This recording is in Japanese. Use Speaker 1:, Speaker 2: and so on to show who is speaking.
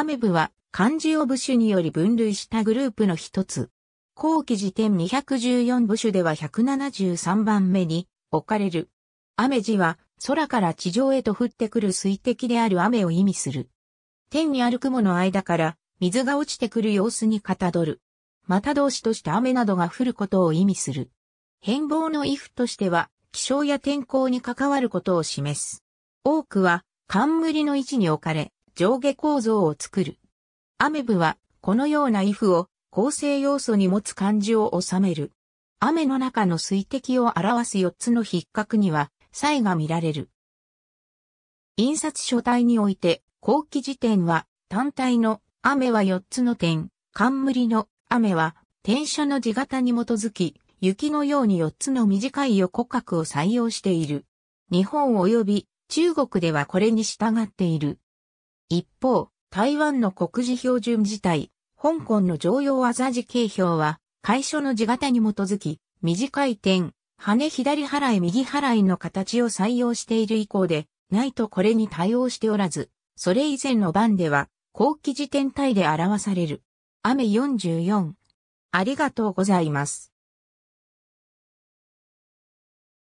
Speaker 1: アメブは漢字を部首により分類したグループの一つ。後期時点
Speaker 2: 214部首では173番目に置かれる。雨字は空から地上へと降ってくる水滴である雨を意味する。天にある雲の間から水が落ちてくる様子にかたどる。また動詞として雨などが降ることを意味する。変貌の if としては気象や天候に関わることを示す。多くは冠の位置に置かれ、上下構造を作る。アメブは、このような if を構成要素に持つ漢字を収める。雨の中の水滴を表す4つの筆格には、差が見られる。印刷書体において、後期辞典は、単体の雨は4つの点、冠の雨は、転写の字型に基づき、雪のように4つの短い横角を採用している。日本及び中国ではこれに従っている。一方、台湾の国事標準自体、香港の常用技字形表は、会所の字型に基づき、短い点、羽左払い右払いの形を採用している以降で、ないとこれに対応しておらず、それ以前の番では、後期
Speaker 1: 時点体で表される。雨44。ありがとうございます。